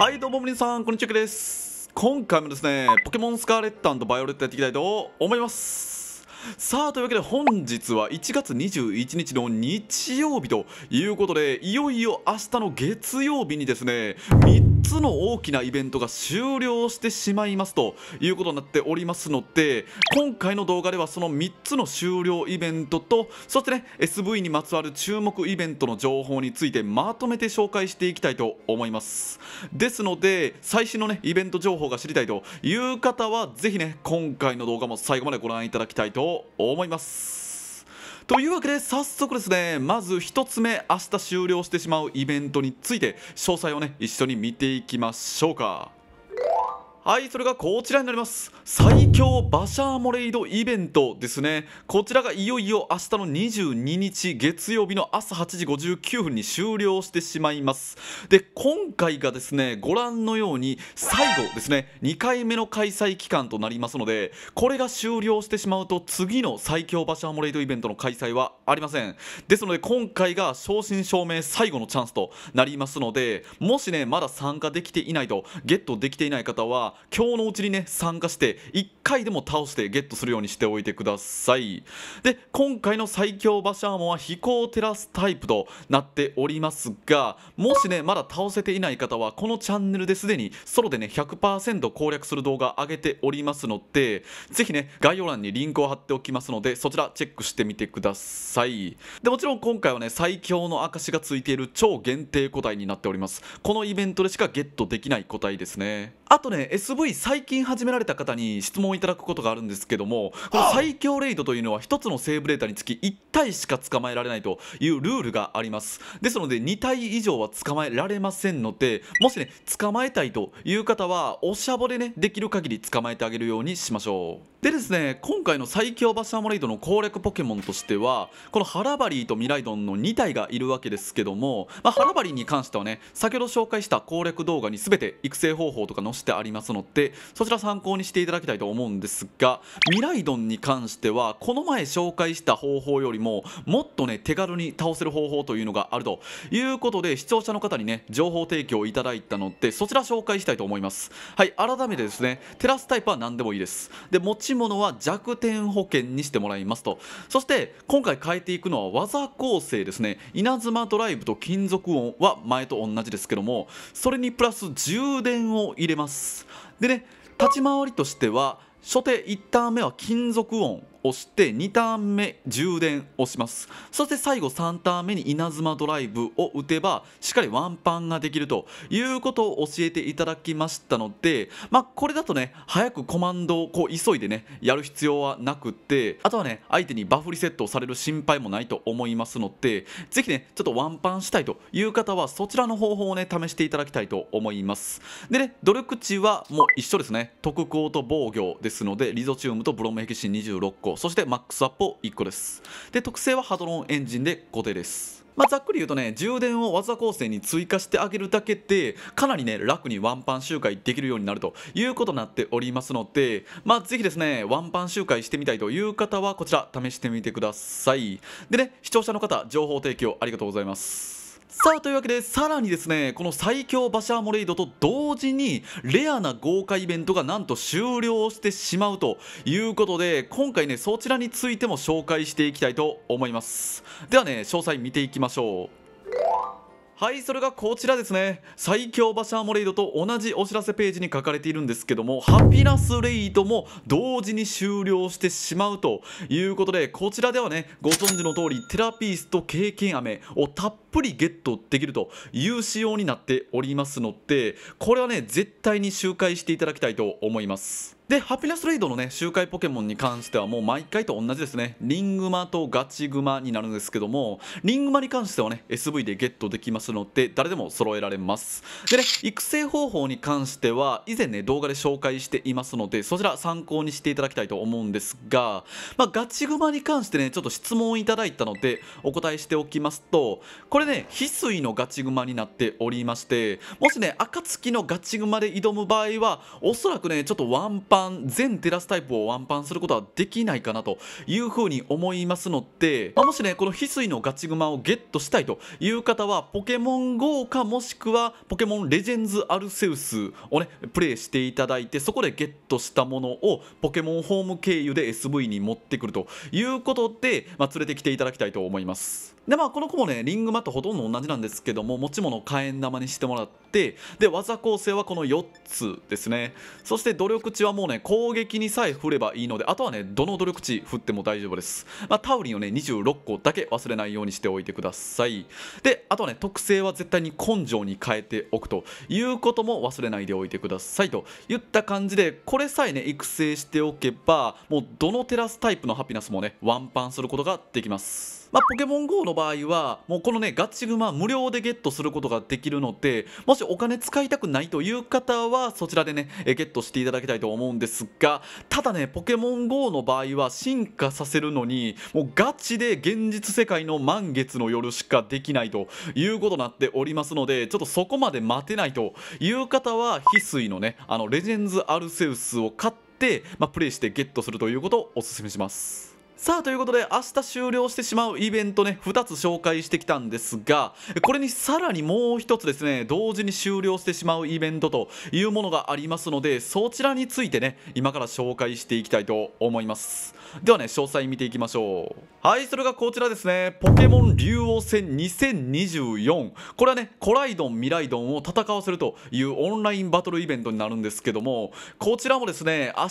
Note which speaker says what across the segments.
Speaker 1: はいどうも皆さんこんにちはです今回もですねポケモンスカーレットバイオレットやっていきたいと思いますさあというわけで本日は1月21日の日曜日ということでいよいよ明日の月曜日にですね3つの大きなイベントが終了してしまいますということになっておりますので今回の動画ではその3つの終了イベントとそしてね SV にまつわる注目イベントの情報についてまとめて紹介していきたいと思いますですので最新のねイベント情報が知りたいという方はぜひね今回の動画も最後までご覧いただきたいと思いますというわけで早速ですねまず1つ目明日終了してしまうイベントについて詳細をね一緒に見ていきましょうかはい、それがこちらになります。最強ャーモレイドイベントですね。こちらがいよいよ明日の22日月曜日の朝8時59分に終了してしまいます。で、今回がですね、ご覧のように最後ですね、2回目の開催期間となりますので、これが終了してしまうと次の最強バシャーモレイドイベントの開催はありません。ですので、今回が正真正銘最後のチャンスとなりますので、もしね、まだ参加できていないと、ゲットできていない方は、今日のうちにね参加して1回でも倒してゲットするようにしておいてくださいで今回の最強バシャーモンは飛行テラスタイプとなっておりますがもしねまだ倒せていない方はこのチャンネルですでにソロでね100%攻略する動画上げておりますのでぜひね概要欄にリンクを貼っておきますのでそちらチェックしてみてくださいでもちろん今回はね最強の証がついている超限定個体になっておりますこのイベントでしかゲットできない個体ですねあとね SV 最近始められた方に質問いただくことがあるんですけどもこの最強レイドというのは1つのセーブデータにつき1体しか捕まえられないというルールがありますですので2体以上は捕まえられませんのでもしね捕まえたいという方はおしゃぼでねできる限り捕まえてあげるようにしましょうでですね今回の最強バシャモレイドの攻略ポケモンとしてはこのハラバリーとミライドンの2体がいるわけですけども、まあ、ハラバリーに関してはね先ほど紹介した攻略動画に全て育成方法とか載せてありますのでそちら参考にしていただきたいと思うんですがミライドンに関してはこの前紹介した方法よりももっとね手軽に倒せる方法というのがあるということで視聴者の方にね情報提供いただいたのでそちら紹介したいと思いますはい改めてですねテラスタイプは何でもいいですでちしのは弱点保険にしてもらいますとそして今回変えていくのは技構成ですね稲妻ドライブと金属音は前と同じですけどもそれにプラス充電を入れますでね立ち回りとしては初手1ターン目は金属音押して2ターン目充電をしますそして最後3ターン目に稲妻ドライブを打てばしっかりワンパンができるということを教えていただきましたのでまあこれだとね早くコマンドをこう急いでねやる必要はなくてあとはね相手にバフリセットをされる心配もないと思いますので是非ねちょっとワンパンしたいという方はそちらの方法をね試していただきたいと思いますでね努力値はもう一緒ですね特攻と防御ですのでリゾチウムとブロムヘキシン26個そしてマックスアップを1個ですで特性はハドロンエンジンで固定ですまあ、ざっくり言うとね充電を技構成に追加してあげるだけでかなりね楽にワンパン周回できるようになるということになっておりますので、まあ、ぜひですねワンパン周回してみたいという方はこちら試してみてくださいでね視聴者の方情報提供ありがとうございますさあというわけでさらにですねこの最強バシャーモレイドと同時にレアな豪華イベントがなんと終了してしまうということで今回ねそちらについても紹介していきたいと思いますではね詳細見ていきましょうはいそれがこちらですね最強馬車アモレイドと同じお知らせページに書かれているんですけどもハピナスレイドも同時に終了してしまうということでこちらではねご存知の通りテラピースと経験飴をたっぷりゲットできるという仕様になっておりますのでこれはね絶対に周回していただきたいと思います。でハピナスレイドのね周回ポケモンに関してはもう毎回と同じですねリングマとガチグマになるんですけどもリングマに関してはね SV でゲットできますので誰でも揃えられますでね育成方法に関しては以前ね動画で紹介していますのでそちら参考にしていただきたいと思うんですが、まあ、ガチグマに関してねちょっと質問をいただいたのでお答えしておきますとこれね翡翠のガチグマになっておりましてもしね暁のガチグマで挑む場合はおそらくねちょっとワンパンン全テラスタイプをワンパンすることはできないかなというふうに思いますので、まあ、もしねこの翡翠のガチグマをゲットしたいという方はポケモン GO かもしくはポケモンレジェンズアルセウスをねプレイしていただいてそこでゲットしたものをポケモンホーム経由で SV に持ってくるということで、まあ、連れてきていただきたいと思いますでまあこの子もねリングマットほとんど同じなんですけども持ち物を火炎玉にしてもらってで技構成はこの4つですねそして努力値はもうねね、攻撃にさえ振ればいいので、あとはね、どの努力値振っても大丈夫です。まあ、タウリンをね、26個だけ忘れないようにしておいてください。で、あとはね、特性は絶対に根性に変えておくということも忘れないでおいてくださいといった感じで、これさえね、育成しておけば、もうどのテラスタイプのハピナスもね、ワンパンすることができます。まあ、ポケモン GO の場合はもうこのねガチグマ無料でゲットすることができるのでもしお金使いたくないという方はそちらでねゲットしていただきたいと思うんんですがただねポケモン GO の場合は進化させるのにもうガチで現実世界の満月の夜しかできないということになっておりますのでちょっとそこまで待てないという方は翡翠のねあのレジェンズ・アルセウスを買って、まあ、プレイしてゲットするということをおすすめします。さあということで明日終了してしまうイベントね2つ紹介してきたんですがこれにさらにもう1つですね同時に終了してしまうイベントというものがありますのでそちらについてね今から紹介していきたいと思いますではね詳細見ていきましょうはいそれがこちらですねポケモン竜王戦2024これはねコライドンミライドンを戦わせるというオンラインバトルイベントになるんですけどもこちらもですね明日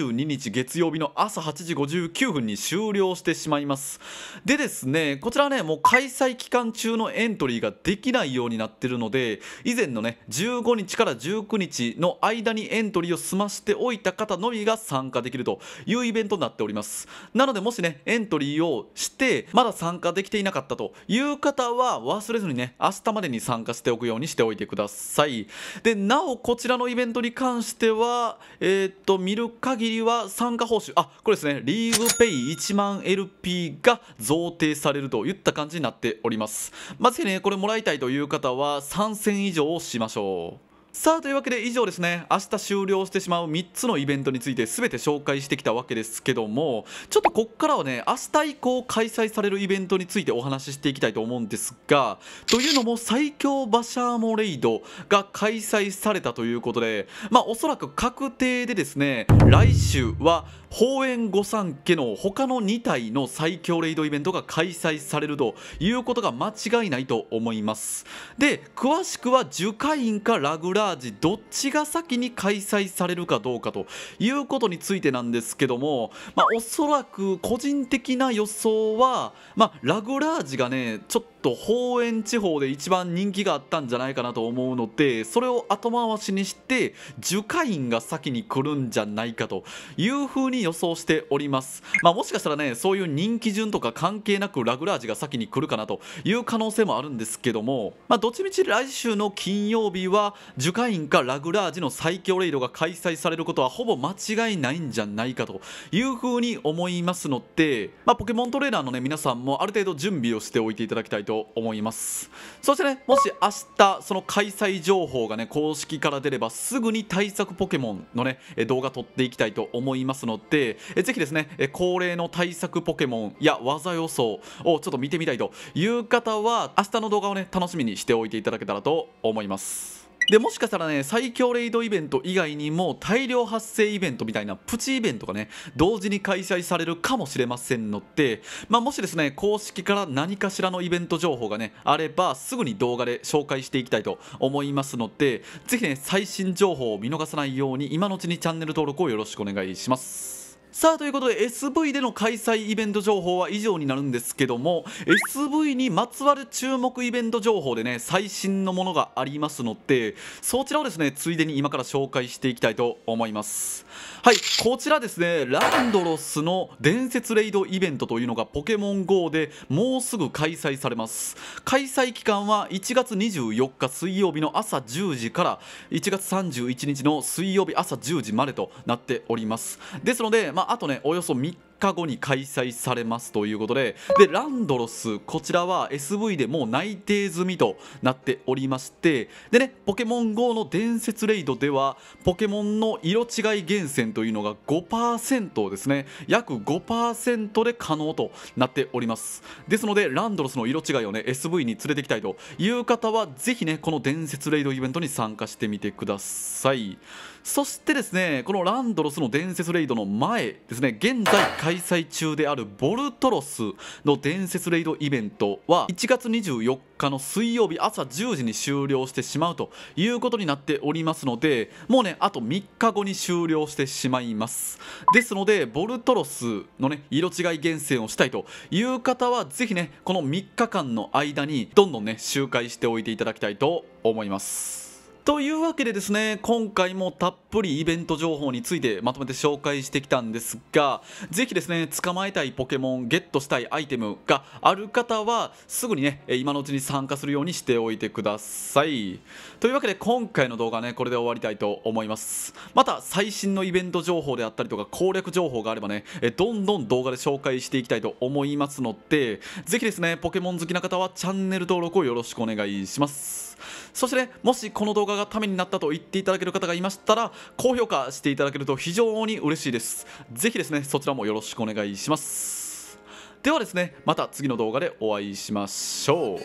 Speaker 1: 22日月曜日の朝8時59分に終終了してしまいますでですねこちらねもう開催期間中のエントリーができないようになってるので以前のね15日から19日の間にエントリーを済ましておいた方のみが参加できるというイベントになっておりますなのでもしねエントリーをしてまだ参加できていなかったという方は忘れずにね明日までに参加しておくようにしておいてくださいでなおこちらのイベントに関してはえー、っと見る限りは参加報酬あこれですねリーグペイ1万 LP が贈呈されるといった感じになっておりますまずねこれもらいたいという方は3戦以上をしましょうさあというわけで以上ですね明日終了してしまう3つのイベントについて全て紹介してきたわけですけどもちょっとこっからはね明日以降開催されるイベントについてお話ししていきたいと思うんですがというのも最強バシャーモレイドが開催されたということでまあおそらく確定でですね来週は宝円御三家の他の2体の最強レイドイベントが開催されるということが間違いないと思いますで詳しくは樹海院かラグラージどっちが先に開催されるかどうかということについてなんですけども、まあ、おそらく個人的な予想は、まあ、ラグラージがねちょっとと方園地方で一番人気があったんじゃないかなと思うのでそれを後回しにして樹海院が先に来るんじゃないかというふうに予想しております、まあ、もしかしたらねそういう人気順とか関係なくラグラージが先に来るかなという可能性もあるんですけども、まあ、どっちみち来週の金曜日は樹海院かラグラージの最強レイドが開催されることはほぼ間違いないんじゃないかというふうに思いますので、まあ、ポケモントレーナーのね皆さんもある程度準備をしておいていただきたいとと思いますそしてねもし明日その開催情報がね公式から出ればすぐに対策ポケモンのね動画撮っていきたいと思いますのでぜひですね恒例の対策ポケモンや技予想をちょっと見てみたいという方は明日の動画をね楽しみにしておいていただけたらと思いますでもしかしたらね最強レイドイベント以外にも大量発生イベントみたいなプチイベントがね同時に開催されるかもしれませんので、まあ、もしですね公式から何かしらのイベント情報がねあればすぐに動画で紹介していきたいと思いますのでぜひね最新情報を見逃さないように今のうちにチャンネル登録をよろしくお願いします。さあということで SV での開催イベント情報は以上になるんですけども SV にまつわる注目イベント情報でね最新のものがありますのでそちらをですねついでに今から紹介していきたいと思いますはいこちらですねランドロスの伝説レイドイベントというのがポケモン GO でもうすぐ開催されます開催期間は1月24日水曜日の朝10時から1月31日の水曜日朝10時までとなっておりますですので、ままあ、あとねおよそ3日後に開催されますということででランドロスこちらは SV でもう内定済みとなっておりましてでねポケモン GO の伝説レイドではポケモンの色違い厳選というのが5%ですね約5%で可能となっておりますですのでランドロスの色違いをね SV に連れてきたいという方はぜひねこの伝説レイドイベントに参加してみてくださいそしてですねこのランドロスの伝説レイドの前ですね現在開開催中であるボルトロスの伝説レイドイベントは1月24日の水曜日朝10時に終了してしまうということになっておりますのでもうねあと3日後に終了してしまいますですのでボルトロスのね色違い厳選をしたいという方はぜひねこの3日間の間にどんどんね周回しておいていただきたいと思いますというわけでですね今回もたっぷりイベント情報についてまとめて紹介してきたんですがぜひですね捕まえたいポケモンゲットしたいアイテムがある方はすぐにね今のうちに参加するようにしておいてくださいというわけで今回の動画ねこれで終わりたいと思いますまた最新のイベント情報であったりとか攻略情報があればねどんどん動画で紹介していきたいと思いますのでぜひですねポケモン好きな方はチャンネル登録をよろしくお願いしますそして、ね、もしこの動画がためになったと言っていただける方がいましたら高評価していただけると非常に嬉しいですぜひですねそちらもよろしくお願いしますではですねまた次の動画でお会いしましょう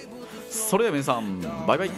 Speaker 1: それでは皆さんバイバイ